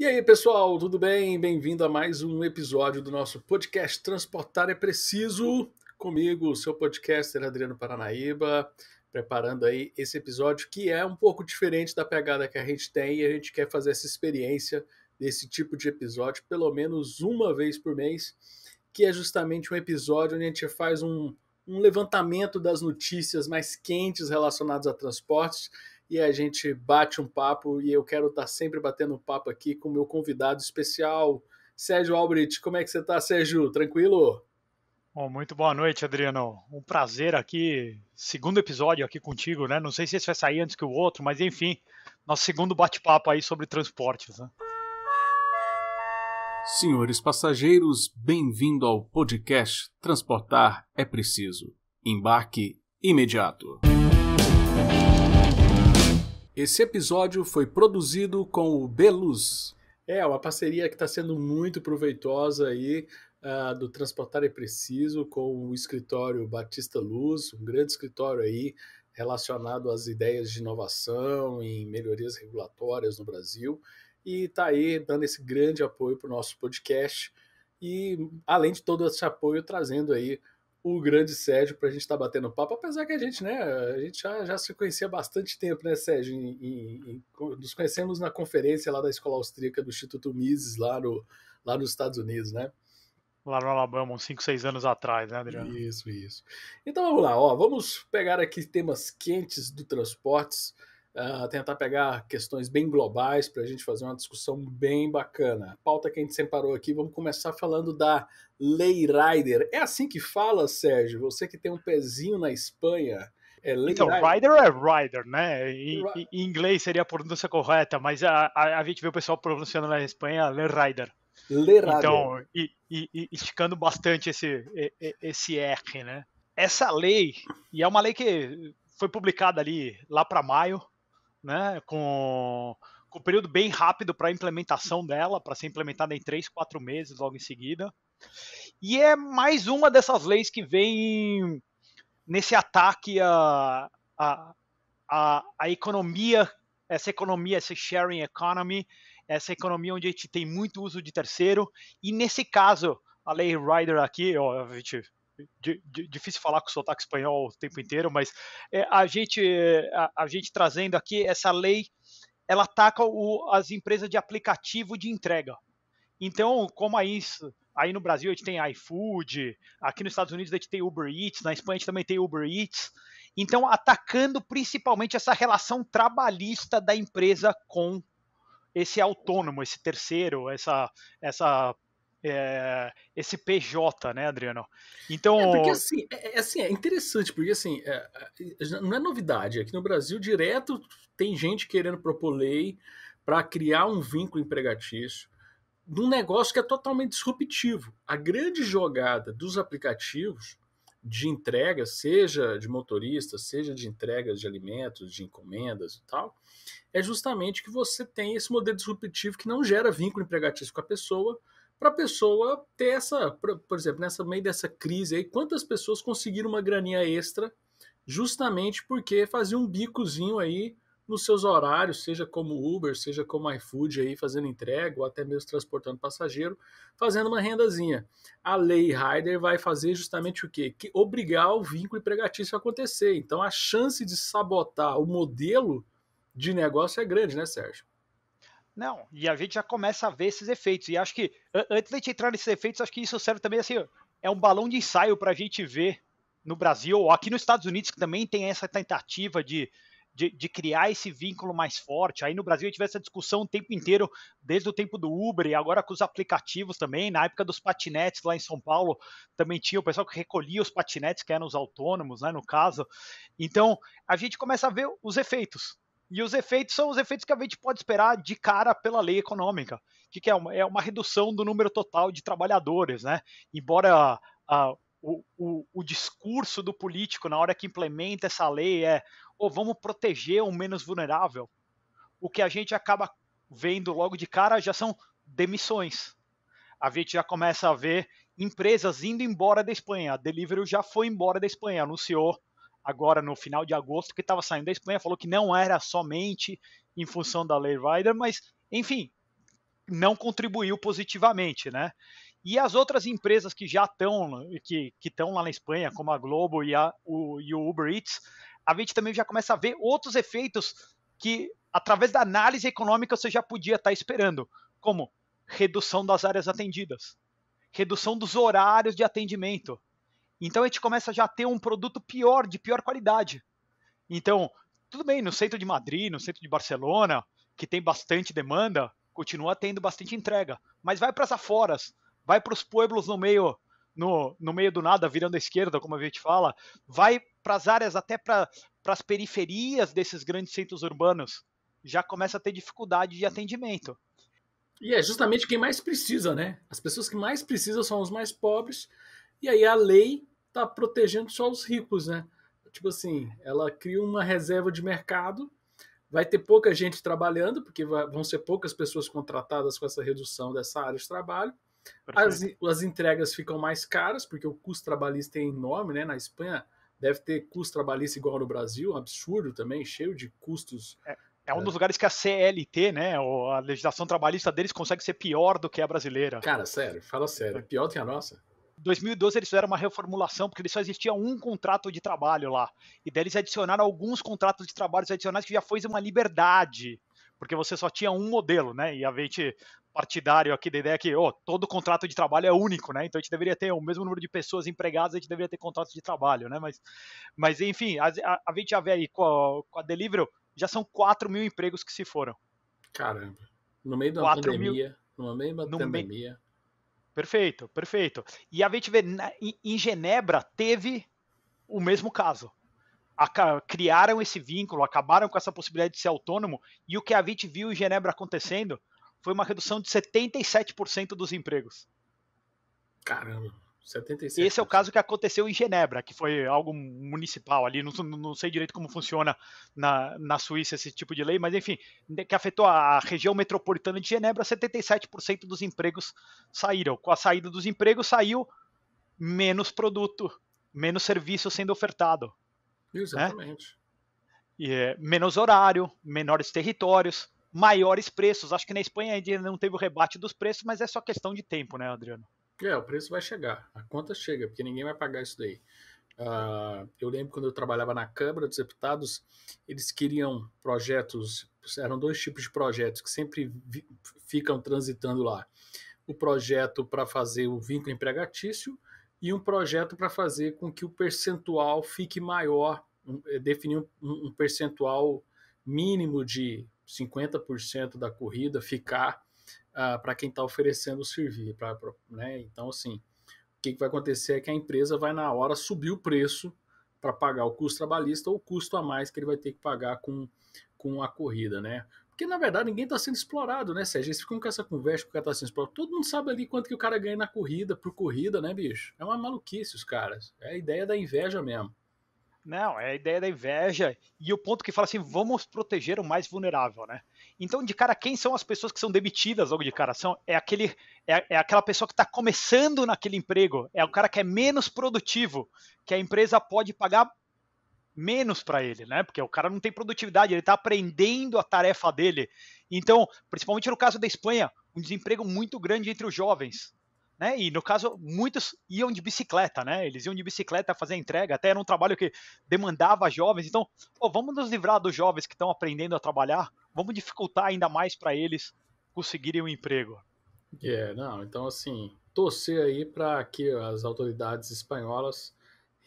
E aí, pessoal, tudo bem? Bem-vindo a mais um episódio do nosso podcast Transportar é Preciso. Comigo, seu podcaster Adriano Paranaíba, preparando aí esse episódio que é um pouco diferente da pegada que a gente tem e a gente quer fazer essa experiência desse tipo de episódio pelo menos uma vez por mês, que é justamente um episódio onde a gente faz um, um levantamento das notícias mais quentes relacionadas a transportes e a gente bate um papo e eu quero estar tá sempre batendo um papo aqui com o meu convidado especial, Sérgio Albrecht. Como é que você está, Sérgio? Tranquilo? Bom, muito boa noite, Adriano. Um prazer aqui, segundo episódio aqui contigo, né? Não sei se esse vai sair antes que o outro, mas enfim, nosso segundo bate-papo aí sobre transportes, né? Senhores passageiros, bem-vindo ao podcast Transportar é Preciso. Embarque imediato. Esse episódio foi produzido com o Beluz. É, uma parceria que está sendo muito proveitosa aí uh, do Transportar é Preciso com o escritório Batista Luz, um grande escritório aí relacionado às ideias de inovação em melhorias regulatórias no Brasil. E está aí dando esse grande apoio para o nosso podcast e, além de todo esse apoio, trazendo aí o grande Sérgio para a gente estar tá batendo papo, apesar que a gente, né, a gente já, já se conhecia há bastante tempo, né, Sérgio? Em, em, em, nos conhecemos na conferência lá da Escola Austríaca do Instituto Mises, lá, no, lá nos Estados Unidos, né? Lá no Alabama, uns 5, 6 anos atrás, né, Adriano? Isso, isso. Então vamos lá, ó, vamos pegar aqui temas quentes do transportes. Uh, tentar pegar questões bem globais para a gente fazer uma discussão bem bacana. pauta que a gente separou aqui, vamos começar falando da Lei Rider. É assim que fala, Sérgio? Você que tem um pezinho na Espanha. É Lei então, Rider. é Rider, né? Em, em, inglês seria a pronúncia correta, mas a, a, a gente vê o pessoal pronunciando na Espanha Lei Rider. Lei Rider. Então, e, e, e esticando bastante esse, esse R, né? Essa lei, e é uma lei que foi publicada ali lá para maio, né? Com, com um período bem rápido para a implementação dela, para ser implementada em três, quatro meses logo em seguida. E é mais uma dessas leis que vem nesse ataque à, a a economia, essa economia, essa sharing economy, essa economia onde a gente tem muito uso de terceiro. E nesse caso, a lei Rider aqui, ó, a gente difícil falar com o sotaque espanhol o tempo inteiro, mas é, a, gente, a, a, gente trazendo aqui essa lei, ela ataca o, as empresas de aplicativo de entrega. Então, como aí, aí no Brasil a gente tem iFood, aqui nos Estados Unidos a gente tem Uber Eats, na Espanha a gente também tem Uber Eats. Então, atacando principalmente essa relação trabalhista da empresa com esse autônomo, esse terceiro, essa, essa é, esse PJ, né, Adriano? É, então. É, porque, assim, é, é, assim, é interessante, porque assim, é, é não é novidade. Aqui no Brasil, direto tem gente querendo propor lei para criar um vínculo empregatício num negócio que é totalmente disruptivo. A grande jogada dos aplicativos de entrega, seja de motorista, seja de entregas de alimentos, de encomendas e tal, é justamente que você tem esse modelo disruptivo que não gera vínculo empregatício com a pessoa, para a pessoa ter essa, por exemplo, nessa meio dessa crise aí, quantas pessoas conseguiram uma graninha extra justamente porque faziam um bicozinho aí nos seus horários, seja como Uber, seja como iFood aí fazendo entrega ou até mesmo transportando passageiro, fazendo uma rendazinha. A lei Rider vai fazer justamente o quê? Que obrigar o vínculo empregatício a acontecer. Então a chance de sabotar o modelo de negócio é grande, né, Sérgio? Não, e a gente já começa a ver esses efeitos. E acho que, antes da gente entrar nesses efeitos, acho que isso serve também assim, é um balão de ensaio para a gente ver no Brasil, ou aqui nos Estados Unidos, que também tem essa tentativa de, de, de, criar esse vínculo mais forte. Aí no Brasil a gente vê essa discussão o tempo inteiro, desde o tempo do Uber e agora com os aplicativos também. Na época dos patinetes lá em São Paulo, também tinha o pessoal que recolhia os patinetes, que eram os autônomos, né, no caso. Então a gente começa a ver os efeitos. E os efeitos são os efeitos que a gente pode esperar de cara pela lei econômica, que, que é, uma, é uma redução do número total de trabalhadores, né? Embora a, o, o, o, discurso do político na hora que implementa essa lei é oh, vamos proteger o menos vulnerável. O que a gente acaba vendo logo de cara já são demissões. A gente já começa a ver empresas indo embora da Espanha. A Deliveroo já foi embora da Espanha, anunciou agora no final de agosto que estava saindo da Espanha, falou que não era somente em função da Lei Rider, mas enfim, não contribuiu positivamente, né? E as outras empresas que já estão que estão lá na Espanha, como a Globo e, a, o, e o Uber Eats, a gente também já começa a ver outros efeitos que, através da análise econômica, você já podia estar tá esperando, como redução das áreas atendidas, redução dos horários de atendimento, então a gente começa já a ter um produto pior, de pior qualidade. Então, tudo bem, no centro de Madrid, no centro de Barcelona, que tem bastante demanda, continua tendo bastante entrega. Mas vai para as aforas, vai para os pueblos no meio no, no, meio do nada, virando a esquerda, como a gente fala, vai para as áreas, até para as periferias desses grandes centros urbanos, já começa a ter dificuldade de atendimento. E é justamente quem mais precisa, né? As pessoas que mais precisam são os mais pobres, e aí a lei está protegendo só os ricos, né? Tipo assim, ela cria uma reserva de mercado, vai ter pouca gente trabalhando, porque vai, vão ser poucas pessoas contratadas com essa redução dessa área de trabalho. As, as entregas ficam mais caras, porque o custo trabalhista é enorme, né? Na Espanha deve ter custo trabalhista igual no Brasil, um absurdo também, cheio de custos. É, é um é. dos lugares que a CLT, né, a legislação trabalhista deles consegue ser pior do que a brasileira. Cara, sério, fala sério, é pior do que a nossa. 2012 eles fizeram uma reformulação, porque só existia um contrato de trabalho lá. E daí eles adicionaram alguns contratos de trabalhos adicionais que já foi uma liberdade, porque você só tinha um modelo, né? E a gente partidário aqui da ideia é que oh, todo contrato de trabalho é único, né? Então a gente deveria ter o mesmo número de pessoas empregadas, a gente deveria ter contratos de trabalho, né? Mas, mas enfim, a, a gente já vê aí com a, com a já são 4 mil empregos que se foram. Caramba, no meio da pandemia, mil, meio da no pandemia. Me Perfeito, perfeito. E a gente vê, né, em Genebra teve o mesmo caso. criaram esse vínculo, acabaram com essa possibilidade de ser autônomo, e o que a gente viu em Genebra acontecendo foi uma redução de 77% dos empregos. Caramba. 77. Esse é o né? caso que aconteceu em Genebra, que foi algo municipal ali. Não, não sei direito como funciona na, na Suíça esse tipo de lei, mas enfim, que afetou a região metropolitana de Genebra, 77% dos empregos saíram. Com a saída dos empregos, saiu menos produto, menos serviço sendo ofertado. Né? Exatamente. Né? E, é, menos horário, menores territórios, maiores preços. Acho que na Espanha ainda não teve o rebate dos preços, mas é só questão de tempo, né, Adriano? É, o preço vai chegar, a conta chega, porque ninguém vai pagar isso daí. Uh, eu lembro quando eu trabalhava na Câmara dos Deputados, eles queriam projetos, eram dois tipos de projetos que sempre vi, ficam transitando lá. O projeto para fazer o vínculo empregatício e um projeto para fazer com que o percentual fique maior, um, é, definir um, um percentual mínimo de 50% da corrida ficar para quem está oferecendo o serviço. Pra, pra, né? Então, assim, o que, que vai acontecer é que a empresa vai, na hora, subir o preço para pagar o custo trabalhista ou o custo a mais que ele vai ter que pagar com, com a corrida, né? Porque, na verdade, ninguém está sendo explorado, né, Sérgio? Eles ficam com essa conversa que o cara está sendo explorado. Todo mundo sabe ali quanto que o cara ganha na corrida, por corrida, né, bicho? É uma maluquice os caras. É a ideia da inveja mesmo. Não, é a ideia da inveja e o ponto que fala assim, vamos proteger o mais vulnerável, né? Então, de cara, quem são as pessoas que são demitidas logo de cara? São, é, aquele, é, é aquela pessoa que está começando naquele emprego, é o cara que é menos produtivo, que a empresa pode pagar menos para ele, né? Porque o cara não tem produtividade, ele está aprendendo a tarefa dele. Então, principalmente no caso da Espanha, um desemprego muito grande entre os jovens. Né? E no caso, muitos iam de bicicleta, né? Eles iam de bicicleta fazer entrega, até era um trabalho que demandava jovens. Então, vamos nos livrar dos jovens que estão aprendendo a trabalhar, vamos dificultar ainda mais para eles conseguirem um emprego. É, yeah, não, então assim, torcer aí para que as autoridades espanholas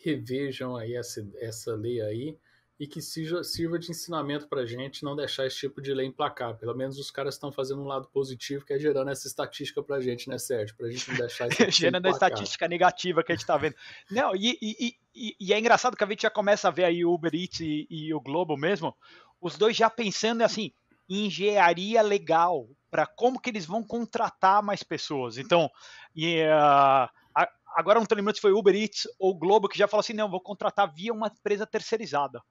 revejam aí essa, essa lei aí, e que sirva de ensinamento para a gente não deixar esse tipo de lei emplacar. Pelo menos os caras estão fazendo um lado positivo, que é gerando essa estatística para a gente, né, Sérgio? Para a gente não deixar isso. Tipo gerando a estatística negativa que a gente está vendo. não, e, e, e, e, é engraçado que a gente já começa a ver aí o Uber Eats e, e o Globo mesmo, os dois já pensando assim, engenharia legal, para como que eles vão contratar mais pessoas. Então, e, uh, agora não estou lembrando se foi Uber Eats ou Globo que já falou assim, não, vou contratar via uma empresa terceirizada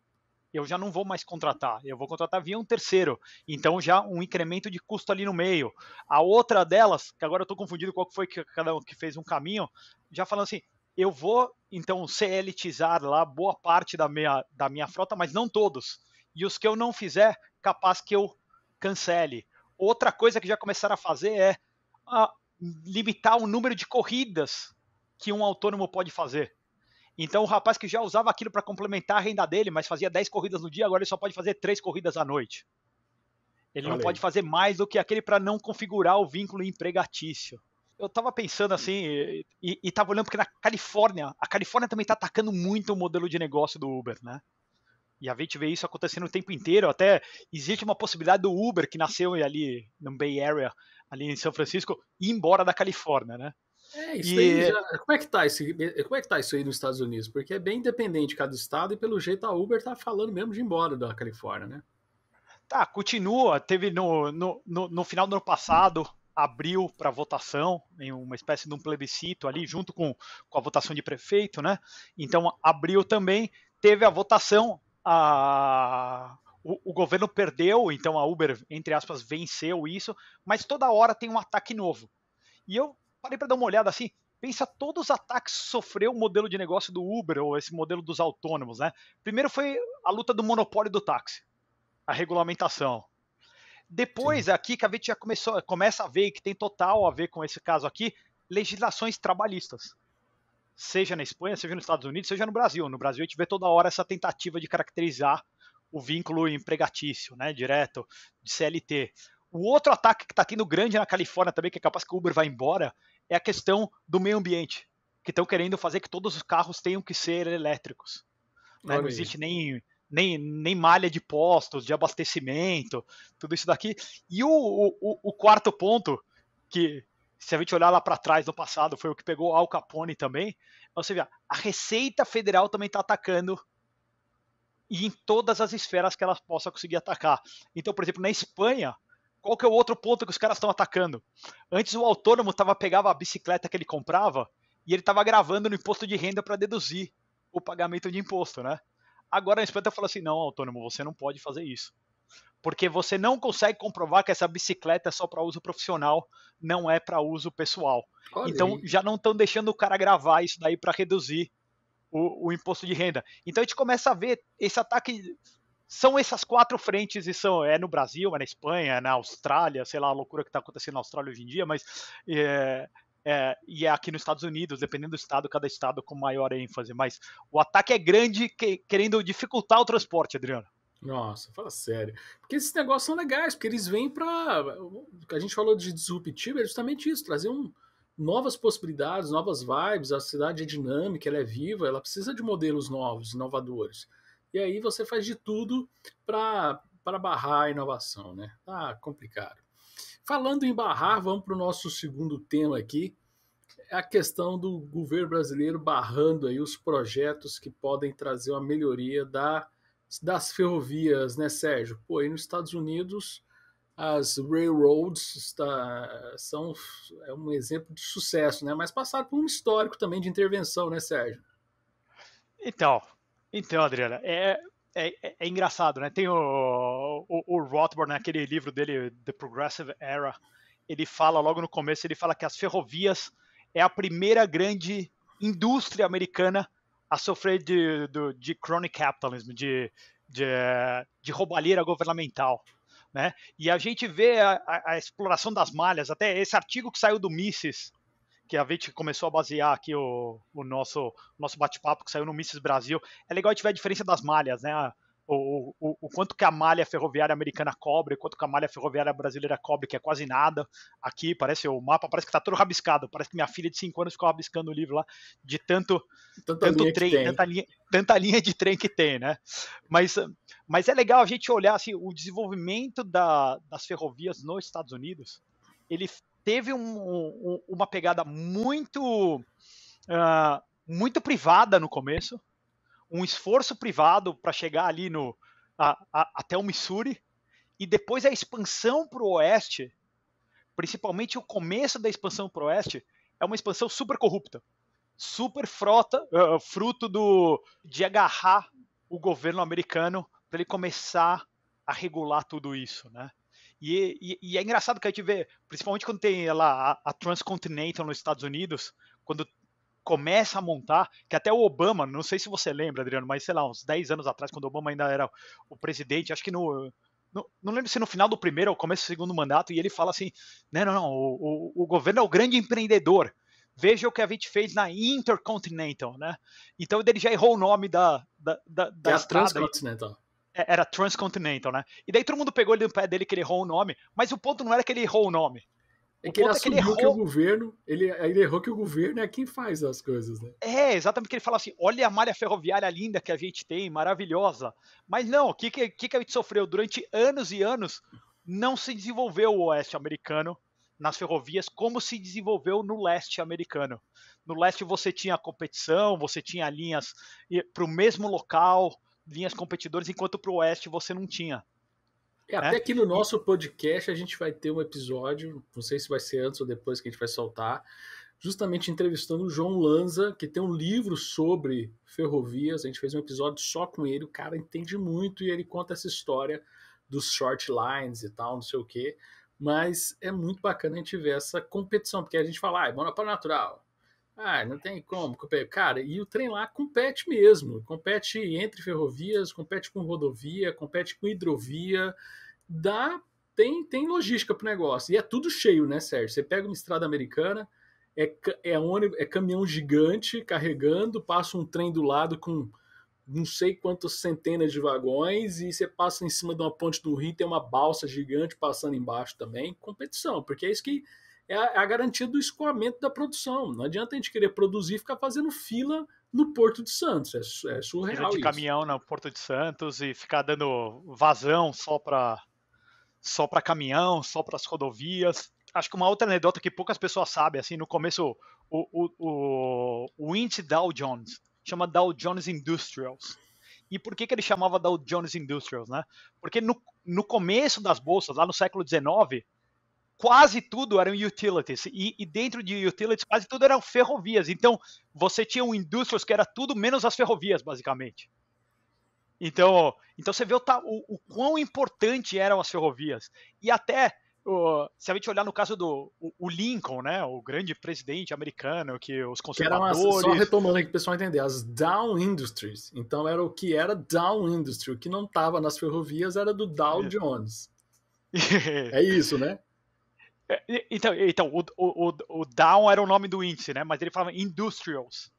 eu já não vou mais contratar, eu vou contratar via um terceiro. Então já um incremento de custo ali no meio. A outra delas, que agora eu estou confundido qual foi que cada um que fez um caminho, já falando assim, eu vou então CLTizar lá boa parte da minha, da minha frota, mas não todos. E os que eu não fizer, capaz que eu cancele. Outra coisa que já começaram a fazer é a, ah, limitar o número de corridas que um autônomo pode fazer. Então, o rapaz que já usava aquilo para complementar a renda dele, mas fazia 10 corridas no dia, agora ele só pode fazer 3 corridas à noite. Ele não pode fazer mais do que aquele para não configurar o vínculo empregatício. Eu estava pensando assim, e, estava olhando porque na Califórnia, a Califórnia também está atacando muito o modelo de negócio do Uber, né? E a gente vê isso acontecendo o tempo inteiro. Até existe uma possibilidade do Uber, que nasceu ali no Bay Area, ali em São Francisco, ir embora da Califórnia, né? É, isso e... É como, é que tá esse... como é que tá isso aí nos Estados Unidos? Porque é bem independente cada estado e pelo jeito a Uber tá falando mesmo de ir embora da Califórnia, né? Tá, continua. Teve no, no, no, no final do ano passado, abriu para votação, em uma espécie de um plebiscito ali, junto com, com a votação de prefeito, né? Então abriu também, teve a votação, a... O, o, governo perdeu, então a Uber, entre aspas, venceu isso, mas toda hora tem um ataque novo. E eu parei para dar uma olhada assim, pensa todos os ataques que sofreu o modelo de negócio do Uber, ou esse modelo dos autônomos, né? Primeiro foi a luta do monopólio do táxi, a regulamentação. Depois, Sim. aqui que a gente já começou, começa a ver, que tem total a ver com esse caso aqui, legislações trabalhistas. Seja na Espanha, seja nos Estados Unidos, seja no Brasil. No Brasil a gente vê toda hora essa tentativa de caracterizar o vínculo empregatício, né, direto, de CLT. O outro ataque que está tendo grande na Califórnia também, que é capaz que o Uber vai embora, é a questão do meio ambiente, que estão querendo fazer que todos os carros tenham que ser elétricos. Né? Não existe nem, nem, nem malha de postos, de abastecimento, tudo isso daqui. E o, o, o quarto ponto, que se a gente olhar lá para trás no passado, foi o que pegou Al Capone também, você vê, a Receita Federal também está atacando e em todas as esferas que ela possa conseguir atacar. Então, por exemplo, na Espanha, qual que é o outro ponto que os caras estão atacando? Antes o autônomo tava, pegava a bicicleta que ele comprava e ele estava gravando no imposto de renda para deduzir o pagamento de imposto, né? Agora a Espanha falando assim: não, autônomo, você não pode fazer isso. Porque você não consegue comprovar que essa bicicleta é só para uso profissional, não é para uso pessoal. Então já não estão deixando o cara gravar isso daí para reduzir o, o, imposto de renda. Então a gente começa a ver esse ataque são essas quatro frentes e são é no Brasil, é na Espanha, é na Austrália, sei lá a loucura que está acontecendo na Austrália hoje em dia, mas é, é, e é aqui nos Estados Unidos, dependendo do estado, cada estado com maior ênfase. Mas o ataque é grande, que, querendo dificultar o transporte, Adriano. Nossa, fala sério. Porque esses negócios são legais, porque eles vêm para a gente falou de disruptivo, é justamente isso, trazer um, novas possibilidades, novas vibes, a cidade é dinâmica, ela é viva, ela precisa de modelos novos, inovadores. E aí você faz de tudo para barrar a inovação, né? Tá complicado. Falando em barrar, vamos para o nosso segundo tema aqui, é a questão do governo brasileiro barrando aí os projetos que podem trazer uma melhoria da, das ferrovias, né, Sérgio? Pô, aí nos Estados Unidos as railroads está, são é um exemplo de sucesso, né? Mas passaram por um histórico também de intervenção, né, Sérgio? Então, então, Adriana, é, é, é, é, engraçado, né? Tem o, o, o Rothbard, naquele né? livro dele, The Progressive Era, ele fala logo no começo, ele fala que as ferrovias é a primeira grande indústria americana a sofrer de, de, de crony capitalism, de, de, de roubalheira governamental. Né? E a gente vê a, a, a exploração das malhas, até esse artigo que saiu do Mises, que a gente começou a basear aqui o, o nosso, nosso bate-papo que saiu no Misses Brasil. É legal a gente ver a diferença das malhas, né? O, o, o, quanto que a malha ferroviária americana cobre, quanto que a malha ferroviária brasileira cobre, que é quase nada. Aqui parece o mapa, parece que tá todo rabiscado. Parece que minha filha de 5 anos ficou rabiscando o livro lá de tanto, tanta tanto trem, tanta linha, tanta linha de trem que tem, né? Mas, mas é legal a gente olhar assim, o desenvolvimento da, das ferrovias nos Estados Unidos. Ele teve um, um, uma pegada muito, uh, muito privada no começo, um esforço privado para chegar ali no a, a, até o Missouri e depois a expansão para o oeste, principalmente o começo da expansão para o oeste, é uma expansão super corrupta, super frota, uh, fruto do de agarrar o governo americano para ele começar a regular tudo isso, né? E, e, e, é engraçado que a gente vê, principalmente quando tem é lá a, a Transcontinental nos Estados Unidos, quando começa a montar, que até o Obama, não sei se você lembra, Adriano, mas sei lá, uns 10 anos atrás, quando o Obama ainda era o presidente, acho que no. não, lembro se no final do primeiro ou começo do segundo mandato, e ele fala assim: não, não, não, o, o, o governo é o grande empreendedor. Veja o que a gente fez na Intercontinental, né? Então ele já errou o nome da. da, da, da é a Transcontinental. É, era Transcontinental, né? E daí todo mundo pegou ele no pé dele que ele errou o nome, mas o ponto não era que ele errou o nome. É o é que ele assumiu é que, ele errou... que o governo, ele, ele errou que o governo é quem faz as coisas, né? É, exatamente, que ele fala assim, olha a malha ferroviária linda que a gente tem, maravilhosa. Mas não, o que, que, que a gente sofreu? Durante anos e anos, não se desenvolveu o oeste americano nas ferrovias como se desenvolveu no leste americano. No leste você tinha competição, você tinha linhas para o mesmo local, linhas competidoras, enquanto para o Oeste você não tinha. É, né? Até aqui no nosso podcast a gente vai ter um episódio, não sei se vai ser antes ou depois que a gente vai soltar, justamente entrevistando o João Lanza, que tem um livro sobre ferrovias. A gente fez um episódio só com ele, o cara entende muito e ele conta essa história dos short lines e tal, não sei o quê. Mas é muito bacana a gente ver essa competição, porque a gente fala, ah, é monopólio natural, ah, não tem como. Cara, e o trem lá compete mesmo. Compete entre ferrovias, compete com rodovia, compete com hidrovia. Dá, tem, tem logística pro negócio. E é tudo cheio, né, Sérgio? Você pega uma estrada americana, é, é, ônibus, é caminhão gigante carregando, passa um trem do lado com não sei quantas centenas de vagões e você passa em cima de uma ponte do rio, tem uma balsa gigante passando embaixo também. Competição, porque é isso que é a, é a garantia do escoamento da produção. Não adianta a gente querer produzir e ficar fazendo fila no Porto de Santos. É, é surreal. Fila de caminhão no Porto de Santos e ficar dando vazão só para só para caminhão, só para as rodovias. Acho que uma outra anedota que poucas pessoas sabem, assim, no começo, o, o, o, o índice Dow Jones chama Dow Jones Industrials. E por que, que ele chamava Dow Jones Industrials, né? Porque no, no começo das bolsas, lá no século XIX, quase tudo eram utilities. E, e, dentro de utilities, quase tudo eram ferrovias. Então, você tinha um indústrias que era tudo menos as ferrovias, basicamente. Então, então você vê o, o, o quão importante eram as ferrovias. E até, o, se a gente olhar no caso do o, Lincoln, né, o grande presidente americano, que os conservadores... Que eram as, só retomando aqui para o pessoal entender, as down industries. Então, era o que era down industry. O que não estava nas ferrovias era do Dow Jones. é isso, né? É, então, então o, o, o Down era o nome do índice, né? Mas ele falava Industrials.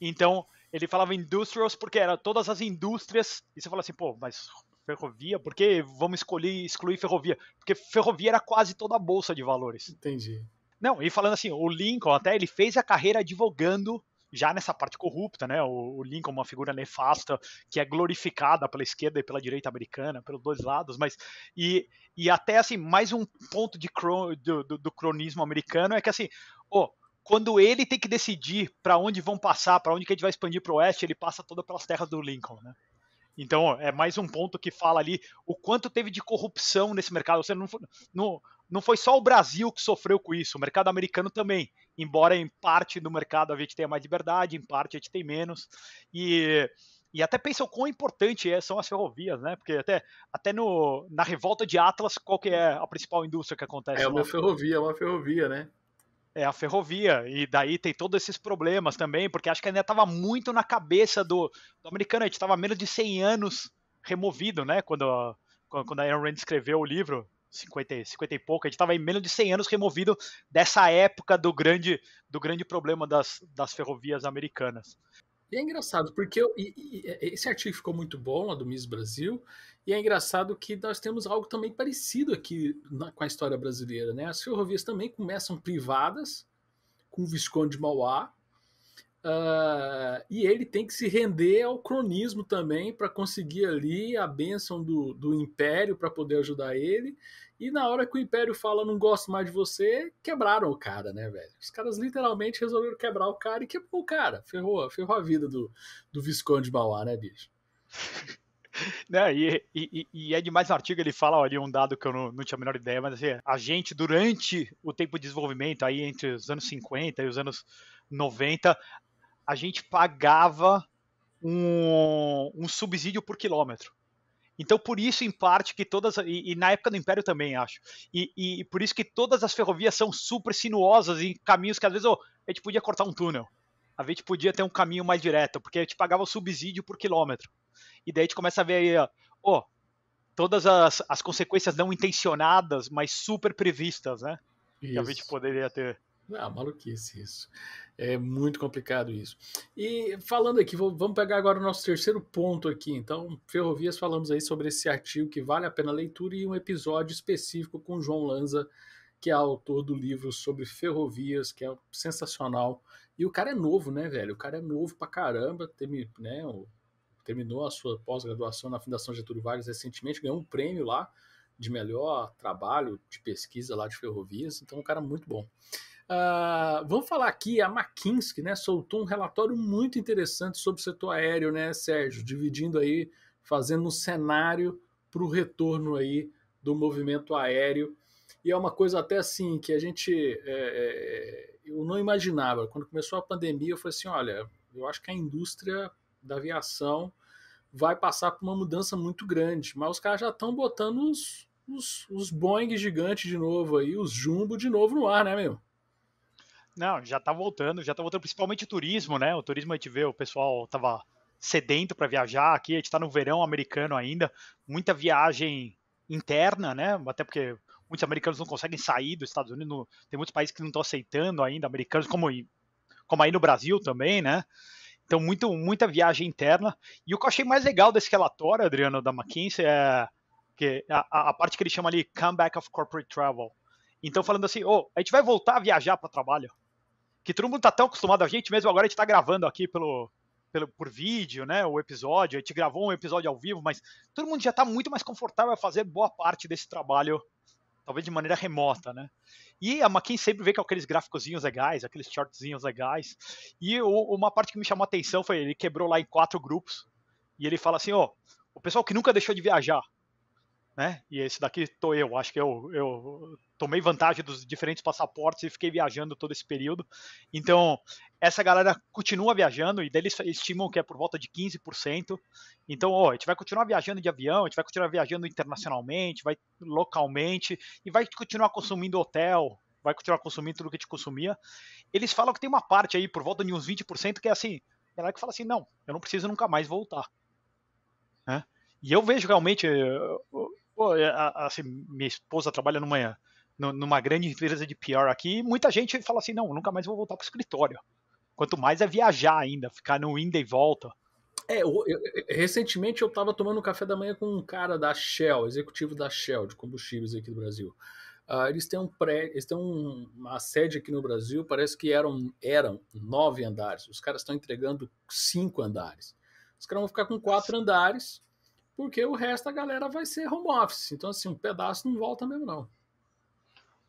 Então, ele falava Industrials porque era todas as indústrias. E você fala assim, pô, mas ferrovia? Por que vamos escolher, excluir ferrovia? Porque ferrovia era quase toda a bolsa de valores. Entendi. Não, e falando assim, o Lincoln até ele fez a carreira advogando já nessa parte corrupta, né? O, o Lincoln, é uma figura nefasta que é glorificada pela esquerda e pela direita americana, pelos dois lados, mas e, e até assim mais um ponto de cron, do, do, do cronismo americano é que assim, oh, quando ele tem que decidir para onde vão passar, para onde que a gente vai expandir para o oeste, ele passa toda pelas terras do Lincoln, né? Então, é mais um ponto que fala ali o quanto teve de corrupção nesse mercado. Você não, não não foi só o Brasil que sofreu com isso, o mercado americano também. Embora em parte do mercado a gente tenha mais liberdade, em parte a gente tem menos. E, e até pensam quão importante é, são as ferrovias, né? Porque até, até no, na revolta de Atlas, qual que é a principal indústria que acontece? É uma lá? Né? ferrovia, é uma ferrovia, né? É a ferrovia, e daí tem todos esses problemas também, porque acho que ainda estava muito na cabeça do, do americano, a gente estava menos de 100 anos removido, né? Quando a, quando a Ayn Rand escreveu o livro, 50, 50 e pouco, a gente estava em menos de 100 anos removido dessa época do grande, do grande problema das, das ferrovias americanas. E é engraçado, porque eu, e, e, esse artigo ficou muito bom lá do Miss Brasil, e é engraçado que nós temos algo também parecido aqui na, com a história brasileira, né? As ferrovias também começam privadas, com o Visconde de Mauá, ah, e ele tem que se render ao cronismo também para conseguir ali a bênção do, do Império para poder ajudar ele. E na hora que o Império fala não gosto mais de você, quebraram o cara, né, velho? Os caras literalmente resolveram quebrar o cara e quebrou o cara. Ferrou, ferrou a vida do, do Visconde de Mauá, né, bicho? Não, e, e, e, é demais no artigo, ele fala ali um dado que eu não, não tinha a menor ideia, mas assim, a gente, durante o tempo de desenvolvimento, aí entre os anos 50 e os anos 90, a gente pagava um, um subsídio por quilômetro. Então, por isso, em parte, que todas. E, e na época do Império também, acho. E, e, por isso que todas as ferrovias são super sinuosas em caminhos que às vezes oh, a gente podia cortar um túnel. A gente podia ter um caminho mais direto, porque a gente pagava o subsídio por quilômetro. E daí a gente começa a ver aí, ó, oh, todas as, as consequências não intencionadas, mas super previstas, né? Isso. Que a gente poderia ter. Ah, maluquice isso. É muito complicado isso. E falando aqui, vou, vamos pegar agora o nosso terceiro ponto aqui. Então, Ferrovias, falamos aí sobre esse artigo que vale a pena a leitura e um episódio específico com João Lanza, que é autor do livro sobre ferrovias, que é sensacional. E o cara é novo, né, velho? O cara é novo pra caramba, teve, né, terminou a sua pós-graduação na Fundação Getúlio Vargas recentemente, ganhou um prêmio lá de melhor trabalho de pesquisa lá de ferrovias, então é um cara muito bom. Uh, vamos falar aqui, a McKinsey né, soltou um relatório muito interessante sobre o setor aéreo, né, Sérgio? Dividindo aí, fazendo um cenário para o retorno aí do movimento aéreo. E é uma coisa até assim que a gente. É, é, eu não imaginava. Quando começou a pandemia, eu falei assim: olha, eu acho que a indústria da aviação vai passar por uma mudança muito grande. Mas os caras já estão botando os, os, os Boeing gigantes de novo aí, os Jumbo de novo no ar, né, meu? Não, já tá voltando, já tá voltando, principalmente o turismo, né? O turismo a gente vê, o pessoal tava sedento para viajar aqui, a gente tá no verão americano ainda, muita viagem interna, né? Até porque muitos americanos não conseguem sair dos Estados Unidos, tem muitos países que não estão aceitando ainda americanos, como, como aí no Brasil também, né? Então, muito, muita viagem interna. E o que eu achei mais legal desse relatório, Adriano, da McKinsey, é que a, a parte que ele chama ali Comeback of Corporate Travel. Então, falando assim, oh, a gente vai voltar a viajar para trabalho que todo mundo tá tão acostumado a gente, mesmo agora a gente tá gravando aqui pelo, pelo, por vídeo, né, o episódio, a gente gravou um episódio ao vivo, mas todo mundo já tá muito mais confortável a fazer boa parte desse trabalho, talvez de maneira remota, né. E a McKinsey sempre vê com aqueles gráficozinhos legais, aqueles chartzinhos legais, e o, uma parte que me chamou a atenção foi, ele quebrou lá em quatro grupos, e ele fala assim, ó, oh, o pessoal que nunca deixou de viajar, né? E esse daqui tô eu, acho que eu, eu tomei vantagem dos diferentes passaportes e fiquei viajando todo esse período. Então, essa galera continua viajando e eles estimam que é por volta de 15%. Então, ó a gente vai continuar viajando de avião, a gente vai continuar viajando internacionalmente, vai localmente e vai continuar consumindo hotel, vai continuar consumindo tudo que a gente consumia. Eles falam que tem uma parte aí por volta de uns 20% que é assim, galera que fala assim: "Não, eu não preciso nunca mais voltar". Né? E eu vejo realmente eh, Pô, é, assim, minha esposa trabalha numa, numa grande empresa de PR aqui, e muita gente fala assim, não, nunca mais vou voltar para o escritório. Quanto mais é viajar ainda, ficar no indo e volta. É, eu, eu, recentemente eu estava tomando um café da manhã com um cara da Shell, executivo da Shell de combustíveis aqui do Brasil. Uh, eles têm um pré, eles têm um, uma sede aqui no Brasil, parece que eram eram nove andares. Os caras estão entregando cinco andares. Os caras vão ficar com quatro andares porque o resto da galera vai ser home office. Então, assim, um pedaço não volta mesmo, não.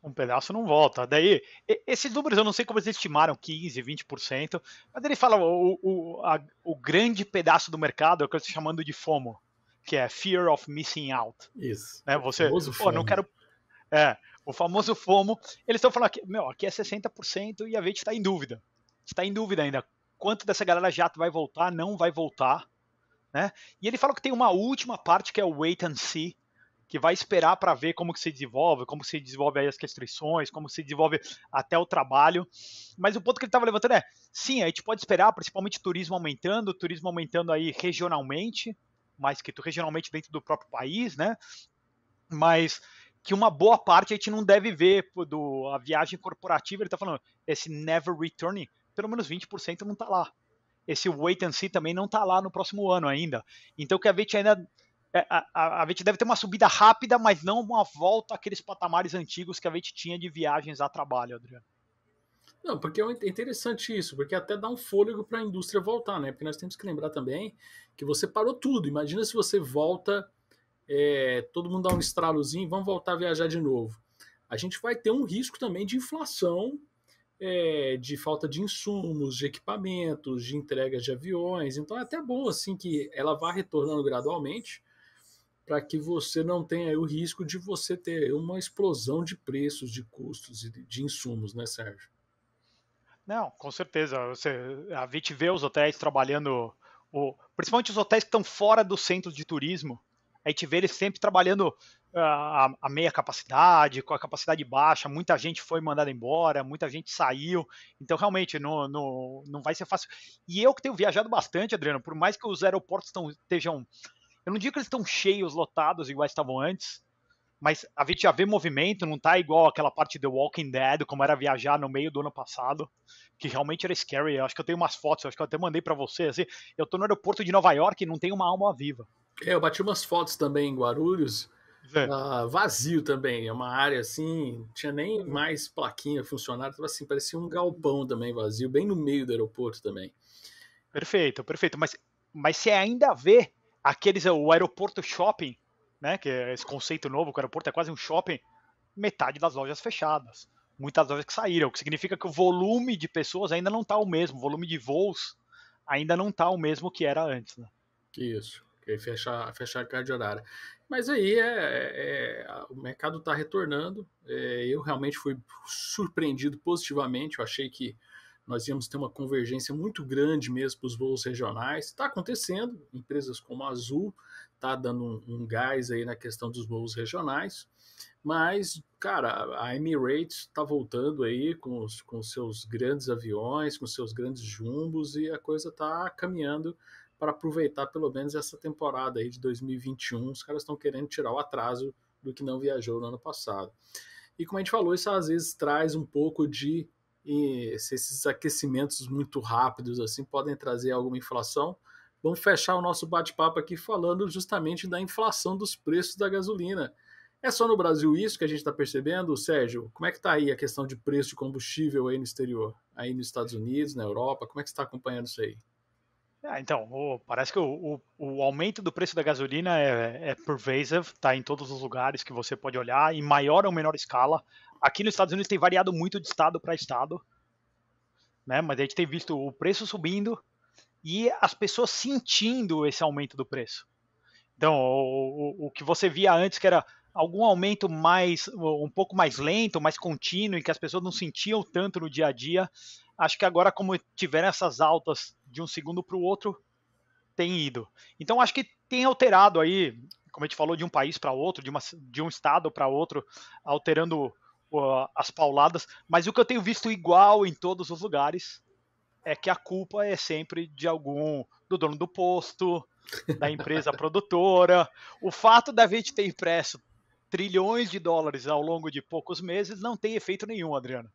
Um pedaço não volta. Daí, esses números eu não sei como eles estimaram, 15%, 20%, mas ele fala o, o, a, o grande pedaço do mercado é o que eu estou chamando de FOMO, que é Fear of Missing Out. Isso. Né? Você, pô, oh, não quero... É, o famoso FOMO. Eles estão falando, aqui, meu, aqui é 60% e a gente está em dúvida. está em dúvida ainda. Quanto dessa galera já vai voltar, não vai voltar. Né? E ele fala que tem uma última parte que é o wait and see, que vai esperar para ver como que se desenvolve, como se desenvolve as restrições, como se desenvolve até o trabalho. Mas o ponto que ele estava levantando é, sim, a gente pode esperar, principalmente turismo aumentando, turismo aumentando aí regionalmente, mais que regionalmente dentro do próprio país, né? Mas que uma boa parte a gente não deve ver do a viagem corporativa, ele está falando, esse never returning, pelo menos 20% não está lá esse wait and see também não está lá no próximo ano ainda. Então que a VIT ainda é, a, a, a VIT deve ter uma subida rápida, mas não uma volta àqueles patamares antigos que a VIT tinha de viagens a trabalho, Adriano. Não, porque é interessante isso, porque até dá um fôlego para a indústria voltar, né? Porque nós temos que lembrar também que você parou tudo. Imagina se você volta, é, todo mundo dá um estralozinho, vamos voltar a viajar de novo. A gente vai ter um risco também de inflação é, de falta de insumos, de equipamentos, de entregas de aviões. Então é até bom assim que ela vá retornando gradualmente para que você não tenha o risco de você ter uma explosão de preços, de custos e de insumos, né, Sérgio? Não, com certeza. Você, a gente vê os hotéis trabalhando, o, principalmente os hotéis que estão fora do centro de turismo, a gente vê eles sempre trabalhando a, a, meia capacidade, com a capacidade baixa, muita gente foi mandada embora, muita gente saiu. Então, realmente, não, não, não vai ser fácil. E eu que tenho viajado bastante, Adriano, por mais que os aeroportos tão, estejam. Eu não digo que eles estão cheios, lotados, igual estavam antes, mas a gente já vê movimento, não tá igual aquela parte do Walking Dead, como era viajar no meio do ano passado, que realmente era scary. Eu acho que eu tenho umas fotos, eu acho que eu até mandei para você, assim, eu tô no aeroporto de Nova York e não tem uma alma viva. É, eu bati umas fotos também em Guarulhos, Uh, vazio também, é uma área assim, não tinha nem mais plaquinha funcionando, tava assim, parecia um galpão também vazio, bem no meio do aeroporto também. Perfeito, perfeito, mas, mas você ainda vê aqueles, o aeroporto shopping, né, que é esse conceito novo, que o aeroporto é quase um shopping, metade das lojas fechadas, muitas lojas que saíram, o que significa que o volume de pessoas ainda não está o mesmo, o volume de voos ainda não está o mesmo que era antes, né? Isso que fecha, é fecha a carga horária. Mas aí é, é, é o mercado está retornando. É, eu realmente fui surpreendido positivamente. Eu achei que nós íamos ter uma convergência muito grande mesmo para os voos regionais. Está acontecendo, empresas como a Azul está dando um, um, gás aí na questão dos voos regionais, mas, cara, a Emirates está voltando aí com, os, com seus grandes aviões, com seus grandes jumbos e a coisa está caminhando para aproveitar pelo menos essa temporada aí de 2021. Os caras estão querendo tirar o atraso do que não viajou no ano passado. E como a gente falou, isso às vezes traz um pouco de esses aquecimentos muito rápidos assim podem trazer alguma inflação. Vamos fechar o nosso bate-papo aqui falando justamente da inflação dos preços da gasolina. É só no Brasil isso que a gente está percebendo, Sérgio? Como é que está aí a questão de preço de combustível aí no exterior, aí nos Estados Unidos, na Europa? Como é que está acompanhando isso aí? Ah, então, o, parece que o, o, o, aumento do preço da gasolina é, é pervasive, está em todos os lugares que você pode olhar, em maior ou menor escala. Aqui nos Estados Unidos tem variado muito de estado para estado, né? mas a gente tem visto o preço subindo e as pessoas sentindo esse aumento do preço. Então, o, o, o que você via antes que era algum aumento mais um pouco mais lento, mais contínuo, em que as pessoas não sentiam tanto no dia a dia, acho que agora como tiveram essas altas de um segundo para o outro tem ido. Então acho que tem alterado aí, como a gente falou, de um país para outro, de, uma, de um estado para outro, alterando uh, as pauladas. Mas o que eu tenho visto igual em todos os lugares é que a culpa é sempre de algum do dono do posto, da empresa produtora. O fato da gente ter impresso trilhões de dólares ao longo de poucos meses não tem efeito nenhum, Adriano.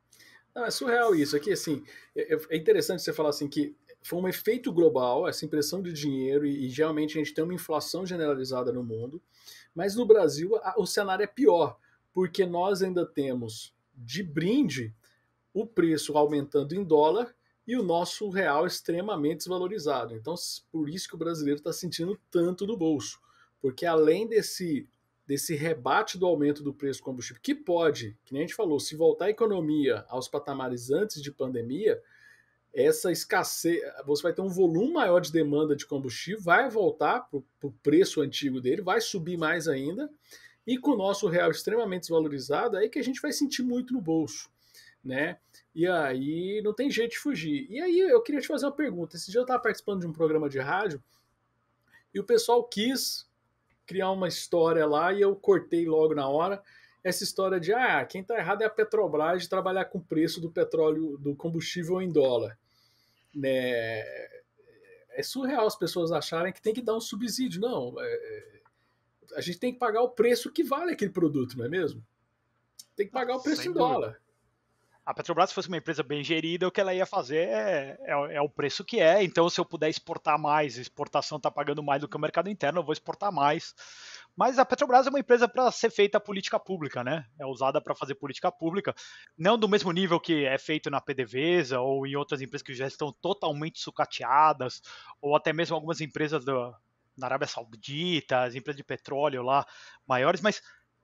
Não, é surreal isso aqui, assim, é, é interessante você falar assim que foi um efeito global, essa impressão de dinheiro, e, e geralmente a gente tem uma inflação generalizada no mundo, mas no Brasil a, o cenário é pior, porque nós ainda temos de brinde o preço aumentando em dólar e o nosso real extremamente desvalorizado. Então, por isso que o brasileiro está sentindo tanto do bolso, porque além desse desse rebate do aumento do preço do combustível, que pode, que nem a gente falou, se voltar a economia aos patamares antes de pandemia, essa escassez, você vai ter um volume maior de demanda de combustível, vai voltar para o preço antigo dele, vai subir mais ainda, e com o nosso real extremamente desvalorizado, é aí que a gente vai sentir muito no bolso, né? E aí não tem jeito de fugir. E aí eu queria te fazer uma pergunta. Esse dia eu estava participando de um programa de rádio e o pessoal quis criar uma história lá e eu cortei logo na hora essa história de ah, quem está errado é a Petrobras de trabalhar com o preço do petróleo, do combustível em dólar. Né? É surreal as pessoas acharem que tem que dar um subsídio. Não, é, é a gente tem que pagar o preço que vale aquele produto, não é mesmo? Tem que pagar o ah, preço Sem em dólar. A Petrobras, se fosse uma empresa bem gerida, o que ela ia fazer é, é, é o preço que é. Então, se eu puder exportar mais, exportação está pagando mais do que o mercado interno, eu vou exportar mais mas a Petrobras é uma empresa para ser feita política pública, né? É usada para fazer política pública, não do mesmo nível que é feito na PDVSA ou em outras empresas que já estão totalmente sucateadas, ou até mesmo algumas empresas da, da Arábia Saudita, as empresas de petróleo lá maiores, mas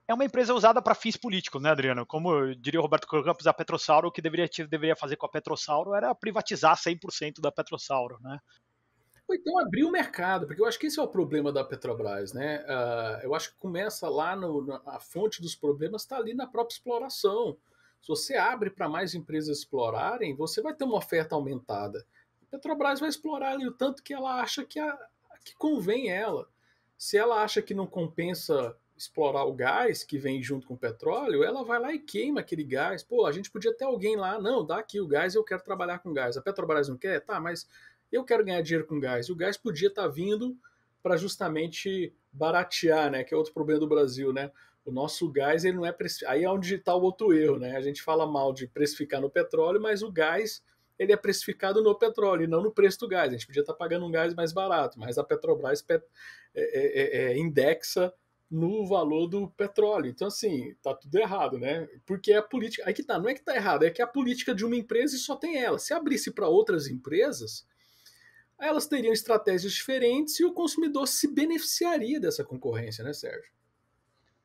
é uma empresa usada para fins políticos, né, Adriano? Como diria o Roberto Campos, a Petrosauro, o que deveria, deveria fazer com a Petrosauro era privatizar 100% da Petrosauro, né? Ou então abrir o mercado, porque eu acho que esse é o problema da Petrobras, né? Uh, eu acho que começa lá no, na, a fonte dos problemas está ali na própria exploração. Se você abre para mais empresas explorarem, você vai ter uma oferta aumentada. A Petrobras vai explorar ali o tanto que ela acha que, a, que convém ela. Se ela acha que não compensa explorar o gás que vem junto com o petróleo, ela vai lá e queima aquele gás. Pô, a gente podia ter alguém lá, não, dá aqui o gás, eu quero trabalhar com gás. A Petrobras não quer? Tá, mas eu quero ganhar dinheiro com gás. E o gás podia estar tá vindo para justamente baratear, né? Que é outro problema do Brasil, né? O nosso gás, ele não é precificado. Aí é onde está o outro erro, né? A gente fala mal de precificar no petróleo, mas o gás, ele é precificado no petróleo e não no preço do gás. A gente podia estar tá pagando um gás mais barato, mas a Petrobras pet... É, é, é, é, indexa no valor do petróleo. Então, assim, tá tudo errado, né? Porque é a política. Aí que tá, não é que tá errado, é que é a política de uma empresa só tem ela. Se abrisse para outras empresas, elas teriam estratégias diferentes e o consumidor se beneficiaria dessa concorrência, né, Sérgio?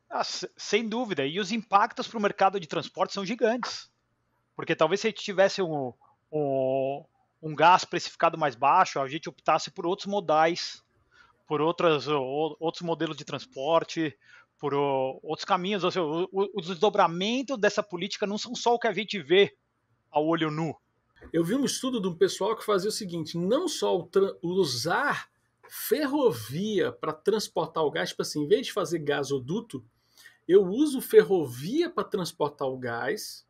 Ah, sem dúvida. E os impactos para o mercado de transporte são gigantes. Porque talvez se a gente tivesse um, um, um gás precificado mais baixo, a gente optasse por outros modais, por outras, outros modelos de transporte, por outros caminhos. Ou seja, o desdobramento dessa política não são só o que a gente vê ao olho nu eu vi um estudo de um pessoal que fazia o seguinte: não só usar ferrovia para transportar o gás, tipo assim, em vez de fazer gasoduto, eu uso ferrovia para transportar o gás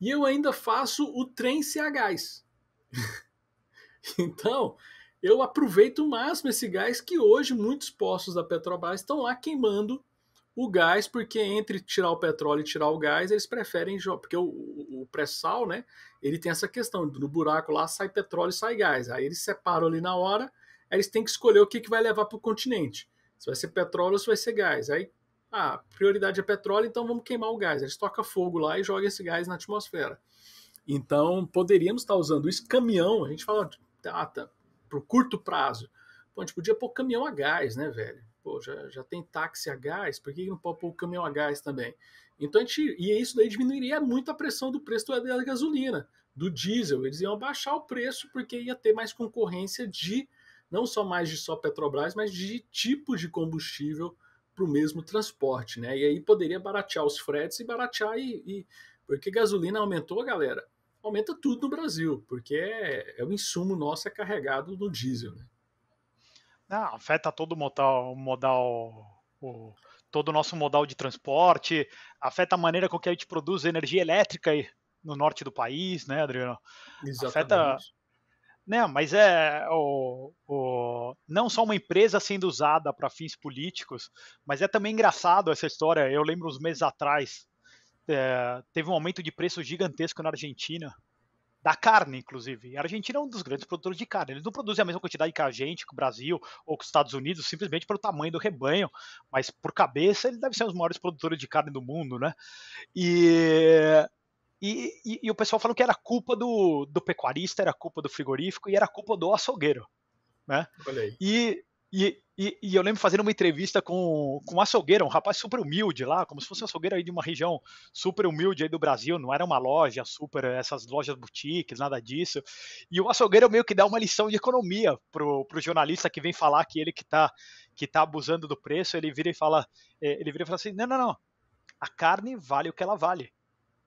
e eu ainda faço o trem se a gás. então, eu aproveito o máximo esse gás que hoje muitos postos da Petrobras estão lá queimando o gás, porque entre tirar o petróleo e tirar o gás, eles preferem porque o, o, o pré-sal, né? Ele tem essa questão no buraco lá sai petróleo e sai gás. Aí eles separam ali na hora, aí eles têm que escolher o que, que vai levar para o continente. Se vai ser petróleo ou se vai ser gás. Aí, ah, prioridade é petróleo, então vamos queimar o gás. Eles tocam fogo lá e jogam esse gás na atmosfera. Então, poderíamos estar usando isso. Caminhão, a gente fala, ah, tá, para o curto prazo. Pô, a gente podia pôr caminhão a gás, né, velho? Pô, já, já tem táxi a gás, por que não pode pôr o caminhão a gás também? Então a gente, e isso daí diminuiria muito a pressão do preço da gasolina, do diesel. Eles iam baixar o preço porque ia ter mais concorrência de, não só mais de só Petrobras, mas de tipos de combustível para o mesmo transporte, né? E aí poderia baratear os fretes e baratear e, e porque gasolina aumentou, galera. Aumenta tudo no Brasil, porque é, é o insumo nosso é carregado no diesel, né? Ah, afeta todo o modal, modal o, todo o nosso modal de transporte, afeta a maneira com que a gente produz energia elétrica no norte do país, né, Adriano? Exatamente. Afeta, né, mas é o, o, não só uma empresa sendo usada para fins políticos, mas é também engraçado essa história. Eu lembro uns meses atrás, é, teve um aumento de preço gigantesco na Argentina da carne, inclusive. A Argentina é um dos grandes produtores de carne. Eles não produzem a mesma quantidade que a gente, que o Brasil ou que os Estados Unidos, simplesmente pelo tamanho do rebanho, mas por cabeça ele deve ser um dos maiores produtores de carne do mundo, né? E, e, e, e o pessoal falou que era culpa do, do pecuarista, era culpa do frigorífico e era culpa do açougueiro, né? aí. E, e, e, eu lembro fazendo uma entrevista com, com um açougueiro, um rapaz super humilde lá, como se fosse um açougueiro aí de uma região super humilde aí do Brasil, não era uma loja super, essas lojas boutiques, nada disso. E o açougueiro meio que dá uma lição de economia pro, pro jornalista que vem falar que ele que tá, que tá abusando do preço, ele vira e fala, é, ele vira e fala assim, não, não, não, a carne vale o que ela vale.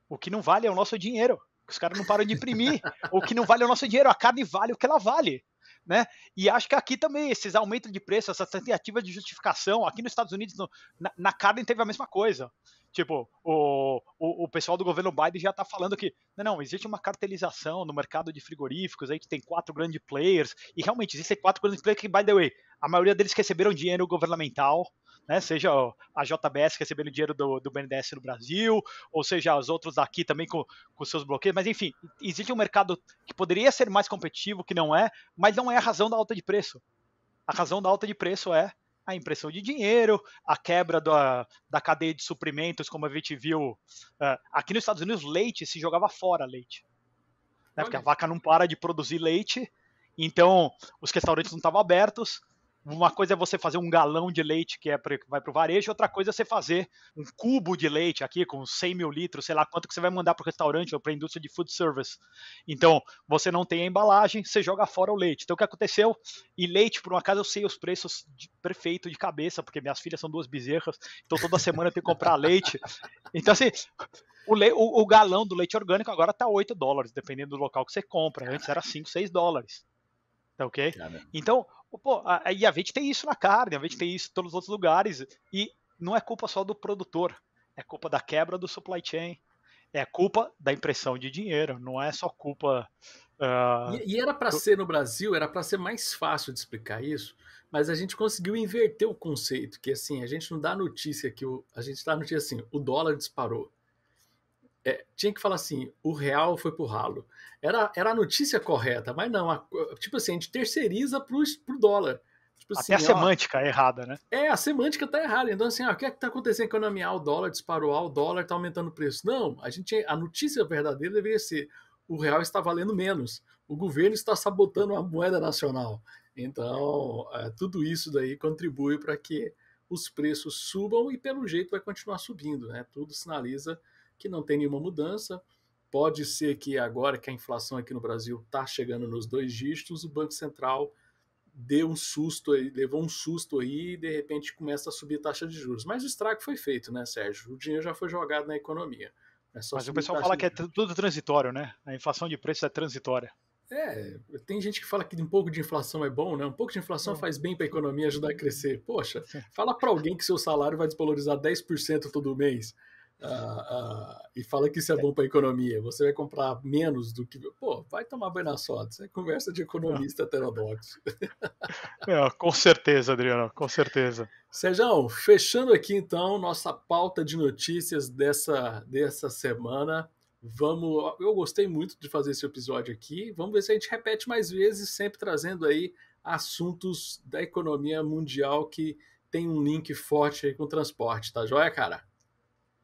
O que não vale é o nosso dinheiro. Os caras não param de imprimir. o que não vale é o nosso dinheiro. A carne vale o que ela vale né? E acho que aqui também esses aumentos de preço, essa tentativa de justificação, aqui nos Estados Unidos, no, na, na teve a mesma coisa. Tipo, o, o, o, pessoal do governo Biden já está falando que, não, não, existe uma cartelização no mercado de frigoríficos aí que tem quatro grandes players, e realmente existem quatro grandes players que, by the way, a maioria deles receberam dinheiro governamental, né? Seja a JBS recebendo dinheiro do, do BNDES no Brasil, ou seja, os outros aqui também com, com seus bloqueios, mas enfim, existe um mercado que poderia ser mais competitivo, que não é, mas não é a razão da alta de preço. A razão da alta de preço é a impressão de dinheiro, a quebra da, da cadeia de suprimentos, como a gente viu. Uh, aqui nos Estados Unidos, leite se jogava fora leite. Né? Porque a vaca não para de produzir leite, então os restaurantes não estavam abertos, uma coisa é você fazer um galão de leite que é pra, vai para o varejo, outra coisa é você fazer um cubo de leite aqui com 100 mil litros, sei lá quanto que você vai mandar para o restaurante ou para a indústria de food service. Então, você não tem a embalagem, você joga fora o leite. Então, o que aconteceu? E leite, por um acaso, eu sei os preços de, perfeito de cabeça, porque minhas filhas são duas bezerras, então toda semana eu tenho que comprar leite. Então, assim, o, le... o, o, galão do leite orgânico agora está 8 dólares, dependendo do local que você compra. Antes era 5, 6 dólares. Tá ok? Caramba. Então, Tipo, pô, a, e a gente tem isso na carne, né? a gente tem isso em todos os outros lugares. E não é culpa só do produtor, é culpa da quebra do supply chain, é culpa da impressão de dinheiro, não é só culpa. Uh... E, e, era para ser no Brasil, era para ser mais fácil de explicar isso, mas a gente conseguiu inverter o conceito, que assim, a gente não dá notícia que o. A gente dá notícia assim, o dólar disparou é, tinha que falar assim, o real foi pro ralo. Era, era a notícia correta, mas não, a, tipo assim, a gente terceiriza pro, pro dólar. Tipo assim, Até a semântica é errada, né? É, a semântica tá errada. Então, assim, ó, o que é que tá acontecendo com a economia? O dólar disparou, o dólar tá aumentando o preço. Não, a gente a notícia verdadeira deveria ser o real está valendo menos. O governo está sabotando a moeda nacional. Então, é, tudo isso daí contribui para que os preços subam e, pelo jeito, vai continuar subindo. Né? Tudo sinaliza que não tem nenhuma mudança. Pode ser que agora que a inflação aqui no Brasil está chegando nos dois dígitos, o Banco Central deu um susto aí, levou um susto aí e de repente começa a subir taxa de juros. Mas o estrago foi feito, né, Sérgio? O dinheiro já foi jogado na economia. É Mas o pessoal fala que é tudo transitório, né? A inflação de preços é transitória. É, tem gente que fala que um pouco de inflação é bom, né? Um pouco de inflação não. faz bem para a economia ajudar a crescer. Poxa, fala para alguém que seu salário vai despolorizar 10% todo mês e fala que isso é bom para a economia, você vai comprar menos do que. Pô, vai tomar banho na soda. Isso é conversa de economista heterodoxo. É, com certeza, Adriano, com certeza. Sejão, fechando aqui então nossa pauta de notícias dessa, dessa semana. Vamos, eu gostei muito de fazer esse episódio aqui. Vamos ver se a gente repete mais vezes, sempre trazendo aí assuntos da economia mundial que tem um link forte aí com o transporte, tá joia, cara?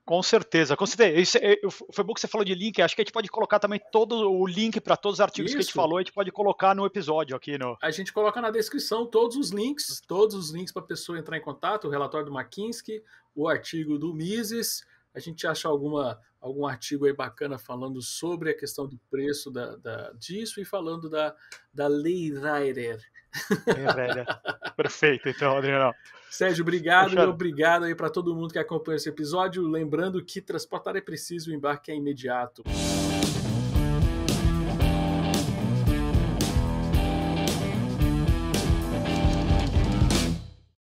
Com certeza, com certeza. Isso, é, foi bom que você falou de link. Acho que a gente pode colocar também todo o link para todos os artigos Isso. que a gente falou. A gente pode colocar no episódio aqui. No... A gente coloca na descrição todos os links, todos os links para a pessoa entrar em contato, o relatório do Makinsky, o artigo do Mises. A gente acha alguma, algum artigo aí bacana falando sobre a questão do preço da, da disso e falando da, da Lei Reirer é, velha Perfeito, então, Adriano. Sérgio, obrigado e obrigado aí para todo mundo que acompanha esse episódio. Lembrando que transportar é preciso, o embarque é imediato.